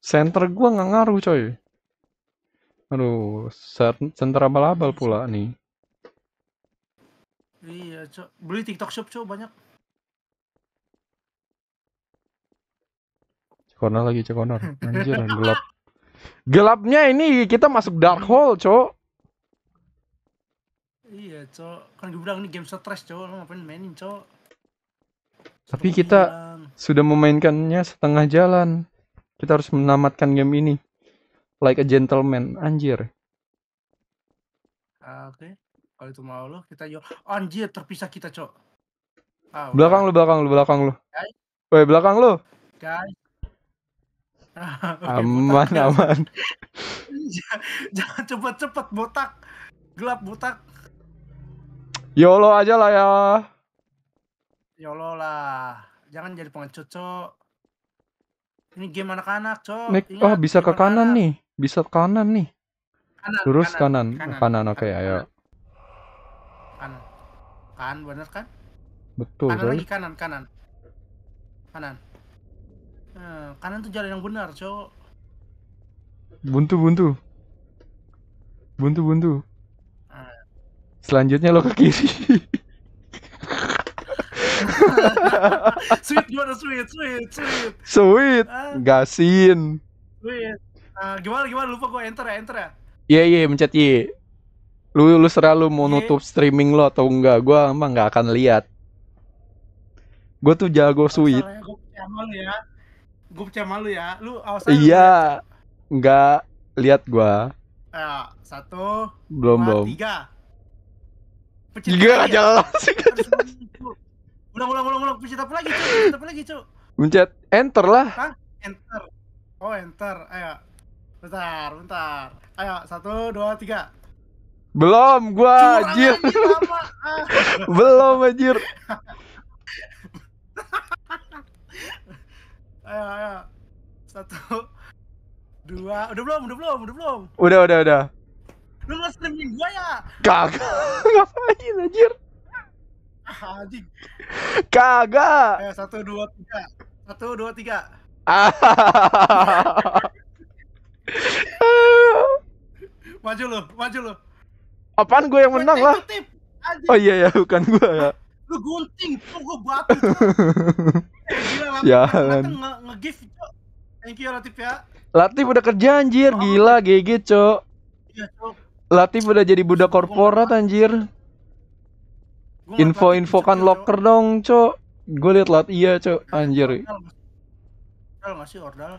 Center gua nggak ngaruh, coy. Aduh, center abal-abal pula nih. Iya, Cok. Beli TikTok Shop, Cok, banyak. Cekonor lagi, cekonor. Anjir, gelap. Gelapnya ini kita masuk dark hole, Cok. Iya, Cok. Kan gue bilang ini game stress, Cok. Lo ngapain mainin, Cok? Tapi kita sudah memainkannya setengah jalan. Kita harus menamatkan game ini. Like a gentleman, anjir. Ah, oke. Okay kalau itu mau lo kita yo anjir terpisah kita cok ah, belakang lo belakang lo belakang lo Woi belakang lo guys aman botak, aman jangan cepet-cepet botak gelap botak yolo aja lah ya yolo lah jangan jadi pengecut cok ini game anak-anak cok Nek, Ingat, oh bisa ke kanan anak. nih bisa ke kanan nih kanan, lurus kanan kanan, kanan. kanan oke okay, ayo kan bener kan betul kanan lagi kanan kanan kanan nah, kanan tuh jalan yang benar cowok buntu buntu buntu buntu nah. selanjutnya lo ke kiri sweet gimana sweet sweet sweet sweet ah. gasin sweet uh, gimana gimana lupa gue enter ya enter ya iya yeah, iya yeah, mencet Y iya. yeah lu lu selalu mau nutup streaming lo atau enggak gua emang nggak akan lihat gue tuh jago sweet gue percaya malu ya gue percaya malu ya lu iya nggak lihat gua eh, satu belum dua, belum tiga pecinta tiga ya. jelas ulang ulang ulang ulang pencet apa lagi cuy pencet apa lagi cuy pencet enter lah Hah? enter oh enter ayo bentar bentar ayo satu dua tiga belum gua anjir. Belum anjir. ayo ayo. Satu. Dua. Udah belum, udah belum, udah belum. Udah, udah, udah. Lu mau streaming gua ya? Kagak. Ngapain anjir? Ah, anjing. Kagak. Ayo, eh, satu, dua, tiga. Satu, dua, tiga. maju lu, maju lu. Apaan gue yang menang lah? Oh iya ya, bukan gue ya. Lu gunting, tuh gue batu. gila, Latif, ya, nge-gift, nge Thank you Latif ya. Latif udah kerja anjir, oh. gila GG, Cok. Iya, Cok. Latif udah jadi budak korporat anjir. Info-infokan locker dong, Cok. Gue liat lat iya, Cok. Anjir. Ordal ngasih ordal?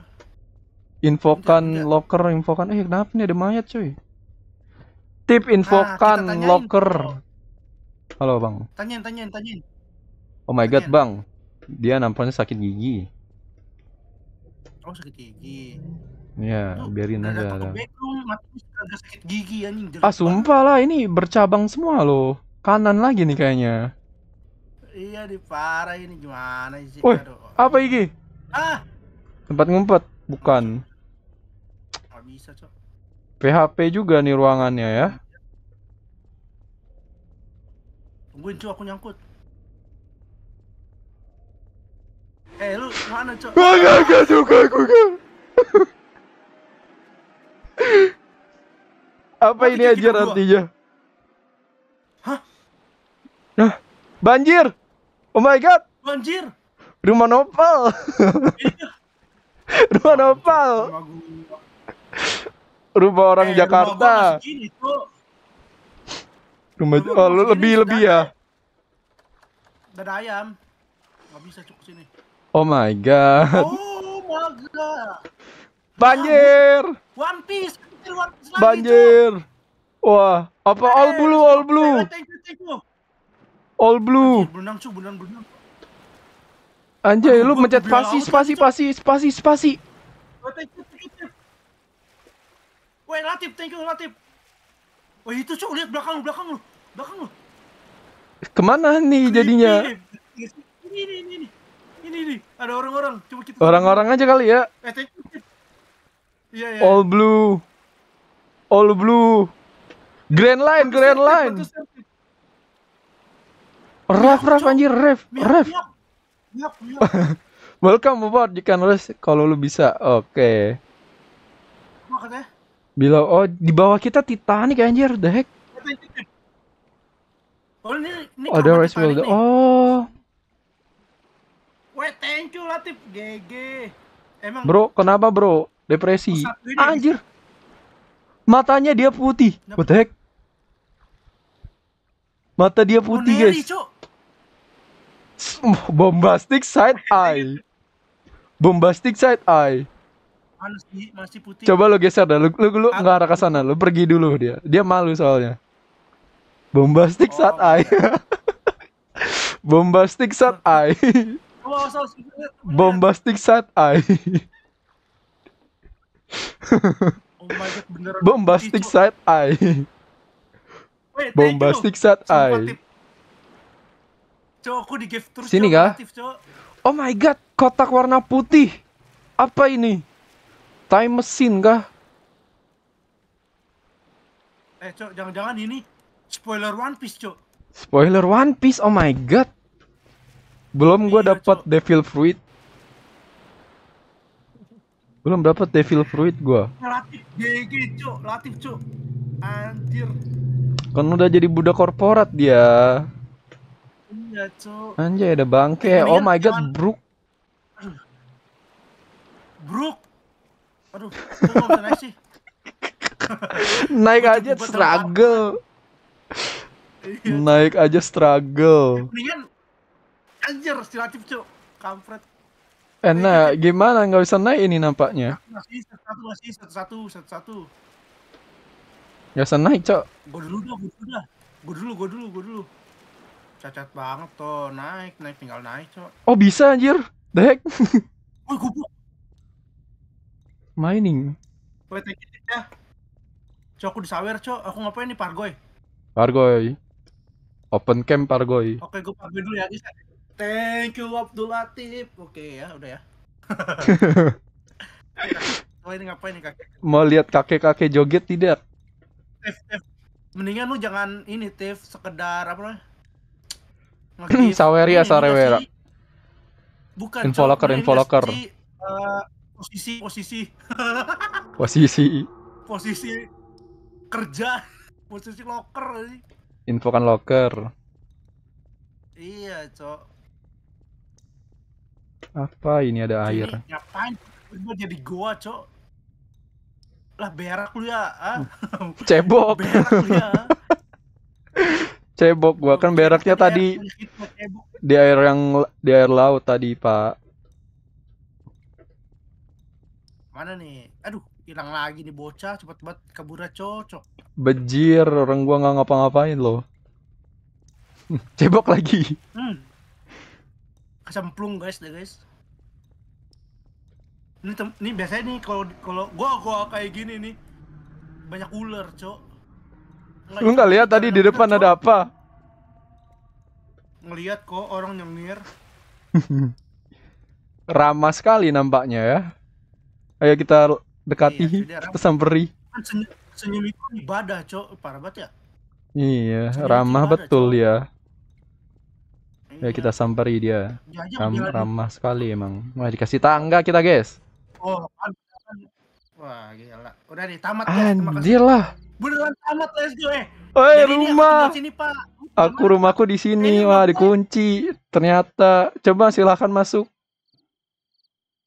Infokan locker, infokan eh kenapa nih ada mayat, cuy. Tip infokan ah, kan, locker. Halo bang. Tanyain, tanyain, tanyain. Oh my tanyain. god bang, dia nampaknya sakit gigi. Oh sakit gigi. Ya, biarin aja. Ada. sakit gigi anjing. Ah sumpah lah ini bercabang semua loh. Kanan lagi nih kayaknya. Iya di parah ini gimana sih? Woi, apa gigi? Ah. Tempat ngumpet, bukan. Gak bisa, Cok. PHP juga nih ruangannya ya. Tungguin cu, aku nyangkut. Eh lu mana cu? Gak, gak gak suka aku gak. Apa ini aja artinya? Hah? Nah, banjir. Oh my god. Banjir. Rumah nopal. Iya. Rumah nopal rumah orang eh, Jakarta. Rumah, gini, rumah, rumah oh, segini, lebih lebih ya. ada ayam. Gak bisa cukup sini. Oh my god. Oh my god. Banjir. One Piece. One Piece lagi, Banjir. Cok. Wah, apa hey, all eh, blue all blue? Hey, thank thank you, you. All blue. Benang cu, benang benang. Anjay, lu mencet spasi spasi spasi spasi oh, spasi. Woi Latif, thank you Latif. Woi itu cok lihat belakang lu, belakang lu, belakang lu. Kemana nih jadinya? Ini ini ini ini ini, ini. ada orang-orang. Coba kita. Orang-orang aja kali ya. Eh thank you. Iya iya. All blue, all blue. Grand line, Grand line. Ref, ref anjir, ref, ref. Welcome aboard, you can kalau lu bisa. Oke. Okay. Makanya bila oh di bawah kita Titanic anjir, the heck. Oh ini, ini oh, the rest will Oh. Weh, thank you Latif GG. Emang Bro, kenapa, Bro? Depresi. Oh, anjir. Matanya dia putih. Kenapa? What the heck? Mata dia putih, oh, guys. Neri, Bombastic side eye. Bombastic side eye masih masih putih coba lu geser dah lu lu, lu nggak arah ke sana lu pergi dulu dia dia malu soalnya Bombastic oh. saat eye. Bombastic saat eye. Oh, oh, oh, Bombastic saat eye. oh my god beneran Bombastic Sat ai bombastik saat Cok, aku di gift terus. Sini kah? Oh my god, kotak warna putih. Apa ini? Time Machine kah? Eh, Cok, jangan-jangan ini spoiler One Piece, Cok. Spoiler One Piece. Oh my god. Belum gua iya, dapat Devil Fruit. Belum dapat Devil Fruit gua. Latif GG, Cok. Latif, Cok. Anjir. Kan udah jadi budak korporat dia. Iya, Cok. Anjay, ada bangke. oh kan my god, Brook. Brook. Aduh, bisa naik sih. Iya. naik aja struggle. naik aja struggle. Mendingan anjir stilatif cuk, kampret. Eh, nah, Enak, gimana nggak bisa naik ini nampaknya? satu, masih satu, satu, satu, satu. Gak bisa naik, Cok. Gue dulu dah, gue dulu dah. Gue dulu, gue dulu, gue dulu. Cacat banget tuh, naik, naik, tinggal naik, Cok. Oh, bisa anjir. Dek. Woi, goblok. Mining. Wait, ya. Cok, aku disawer, cok. Aku ngapain nih, Pargoy? Pargoy. Open camp, Pargoy. Oke, gue Pargoy dulu ya, bisa. Thank you, Abdul Latif. Oke ya, udah ya. ini ngapain nih kakek? Mau lihat kakek-kakek joget tidak? Tif, tif. Mendingan lu jangan ini, Tif. Sekedar apa namanya? Saweria, Saweri Sarewera. Bukan. Infolocker, infolocker. Uh, posisi posisi posisi posisi kerja posisi locker loker eh. kan locker iya cok apa ini ada jadi, air ngapain gue jadi goa cok lah berak lu ya ah. Hmm. cebok berak lu ya ah. cebok gua kan beraknya kan tadi kan di air yang di air laut tadi pak Mana nih? Aduh, hilang lagi nih bocah, cepat-cepat kabur aja cocok. Bejir, orang gua nggak ngapa-ngapain loh. Cebok lagi. Hmm. Kesemplung guys deh guys. Ini, ini biasanya nih kalau kalau gua gua kayak gini nih banyak ular, Cok. Lu nggak lihat tadi di depan ada apa? Ngelihat kok orang nyengir. Ramah sekali nampaknya ya ayo kita dekati iya, kita samperi kan senyum, senyum itu ibadah cok parah banget ya iya senyum ramah ibadah, betul cok. ya ayo ya, iya. kita samperi dia. Ya, Ram ramah sekali emang. Wah dikasih tangga kita guys. Oh, kan. Wah gila. Udah nih tamat Anjir lah. Beneran tamat les gue. Eh, eh rumah. Aku, sini, Pak. aku rumahku di sini. Wah dikunci. Ternyata. Coba silahkan masuk.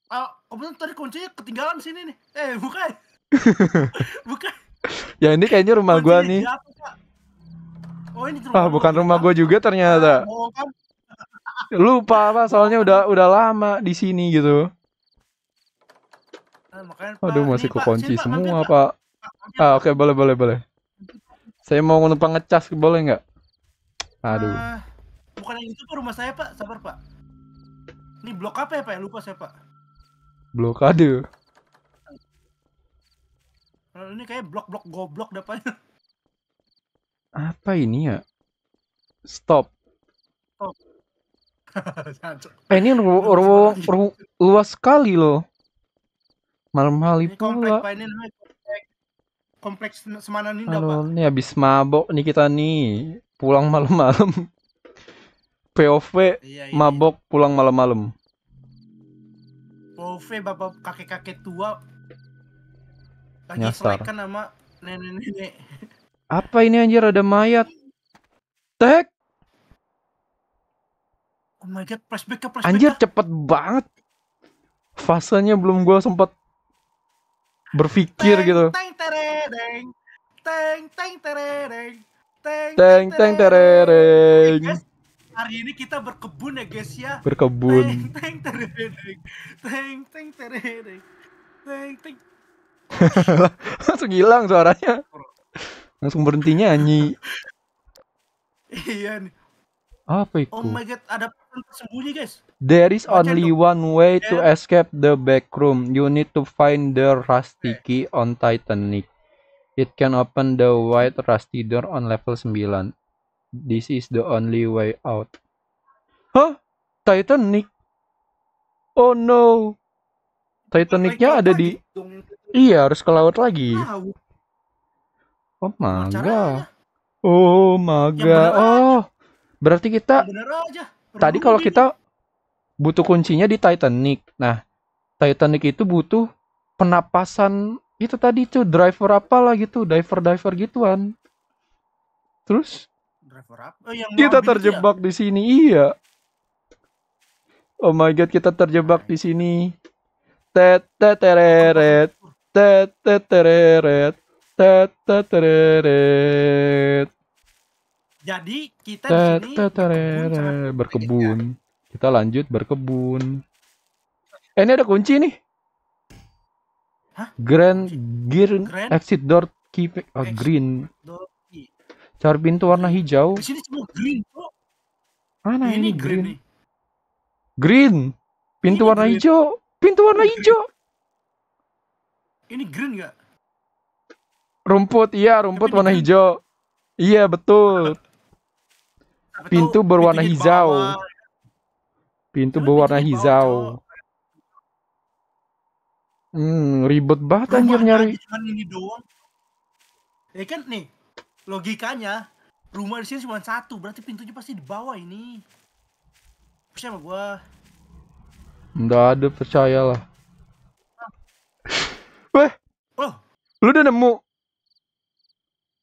Oh, kebetulan tadi kuncinya ketinggalan sini nih. Eh, buka, buka. Ya ini kayaknya rumah kuncinya gua nih. Apa, oh, ini rumah. Ah, bukan rumah gua juga ternyata. Ah, oh, kan. Lupa apa soalnya udah udah lama di sini gitu. Ah, makanya, Aduh, pak, masih kunci semua, Pak. pak. pak. Ah, oke, okay, boleh, boleh, boleh. Saya mau numpang ngecas, boleh nggak? Aduh. Uh, bukan yang itu, Pak, rumah saya, Pak. Sabar, Pak. Ini blok apa ya, Pak? Ya, lupa saya, Pak blokade ini kayak blok-blok goblok depannya apa ini ya stop stop eh, ini ru ru ru luas sekali loh malam hari pula kompleks, ini kompleks semana Halo, pak ini habis mabok nih kita nih pulang malam-malam POV iya, iya. mabok iya. pulang malam-malam Wolfe bapak kakek-kakek tua lagi Nyasar. kan sama nenek-nenek. Apa ini anjir ada mayat? Tek. Oh my god, flashback ke flashback. Anjir cepet banget. Fasenya belum gua sempat berpikir gitu. Teng Teng teng Teng teng Teng teng Hari ini kita berkebun ya guys ya. Berkebun. Teng teng teng Teng teng teredek. Teng teng. Langsung hilang suaranya. Langsung berhentinya nyanyi. iya nih. Apa itu? Oh my god, ada pesan tersembunyi guys. There is only one way to ya. escape the back room. You need to find the rusty eh. key on Titanic. It can open the white rusty door on level 9. This is the only way out. Hah? Titanic? Oh no. Titanicnya ada di... Iya, harus ke laut lagi. Oh my god. Oh my god. Oh. Berarti kita... Tadi kalau kita butuh kuncinya di Titanic. Nah, Titanic itu butuh penapasan itu tadi tuh driver apa lah gitu, driver diver gituan. Terus Oh, yang kita terjebak ya? di sini, iya. Oh my god, kita terjebak di sini. Tetetereret, tetetereret, tetetereret. Jadi kita di sini kan? berkebun. Kita lanjut berkebun. Eh, ini ada kunci nih. Hah? Grand Gear Exit Door keep oh, Green door. Cari pintu warna hijau. Di sini semua green, bro. Mana ini, ini green? Green. Pintu ini warna green. hijau. Pintu warna ini hijau. Ini green gak? Rumput, iya rumput warna green. hijau. Iya betul. pintu berwarna hijau. Pintu berwarna hijau. Hmm, ribet banget anjir nyari. ini doang. Ya kan nih, logikanya rumah di sini cuma satu berarti pintunya pasti di bawah ini percaya sama gua nggak ada percayalah ah. weh oh. lu udah nemu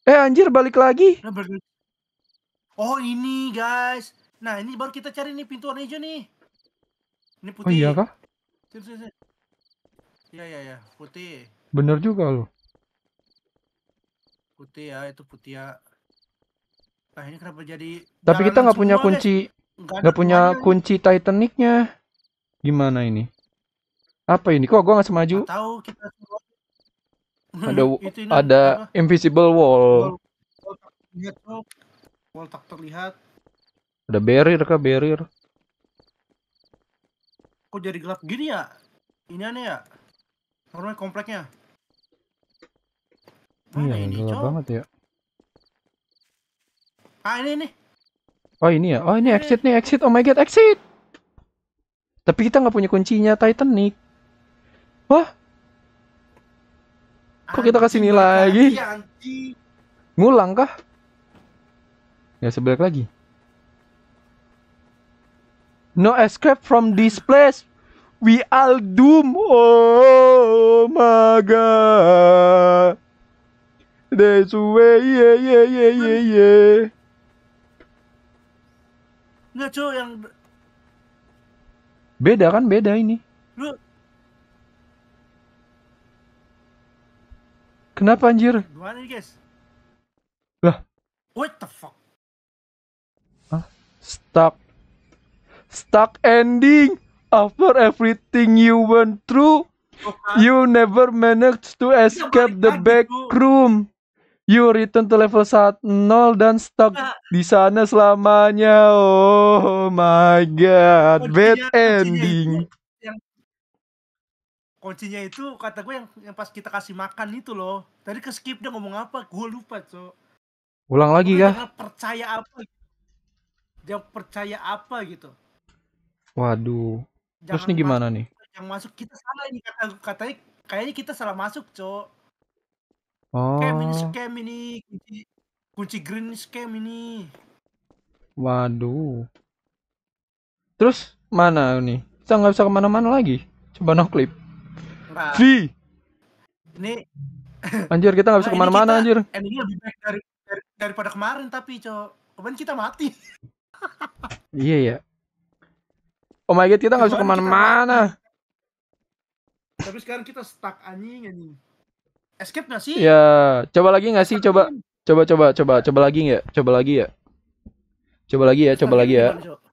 eh anjir nah, balik lagi oh ini guys nah ini baru kita cari nih pintu warna hijau nih ini putih oh iya kah? Iya iya iya putih bener juga loh Putih ya, itu putih ya. Nah, ini kenapa jadi Tapi kita nggak punya kunci nggak punya kunci Titanicnya. Gimana ini? Apa ini? Kok gua nggak semaju? tahu kita ada itu ini, ada apa? invisible wall. Wall, tak terlihat. Ada barrier kah barrier? Kok jadi gelap gini ya? Ini aneh ya? Normal kompleknya. Mana iya, ini, banget ya. Ah, ini nih. Oh, ini ya. Oh, ini exit nih, exit. Oh my god, exit. Tapi kita nggak punya kuncinya Titanic. Wah. Kok kita kasih sini lagi? Ngulang kah? Ya sebelak lagi. No escape from this place. We all doom. Oh my god de su ye ye ye ye ye ye Enggak, cuy, yang Beda kan, beda ini. Lu Kenapa anjir? Gimana nih, guys? Lah. What the fuck? Hah? stuck. Stuck ending. After everything you went through, oh, you never managed to iya, escape the back room. You return to level 0 dan stuck nah. di sana selamanya. Oh my god, bad ending. Kuncinya, itu kata gue yang yang pas kita kasih makan itu loh. Tadi ke skip dia ngomong apa? Gue lupa, so. Ulang lagi kah? Percaya apa? Gitu. Dia percaya apa gitu. Waduh. Jangan Terus nih gimana masuk, nih? Yang masuk kita salah ini kata katanya kayaknya kita salah masuk, Cok Scam ini, oh. scam ini, kunci, kunci green scam ini. Waduh. Terus mana ini? Kita nggak bisa kemana-mana lagi. Coba no clip. V. ini Anjir kita nggak bisa nah, kemana-mana anjir. Ini lebih baik dari, dari- daripada kemarin tapi cok kemarin kita mati. Iya ya. Oh my god kita nggak bisa kemana-mana. tapi sekarang kita stuck anjing anjing. Escape gak sih? Ya, coba lagi gak sih? Coba, coba, coba, coba, coba lagi ya, coba lagi ya, coba lagi ya, coba lagi ya. Coba lagi ya.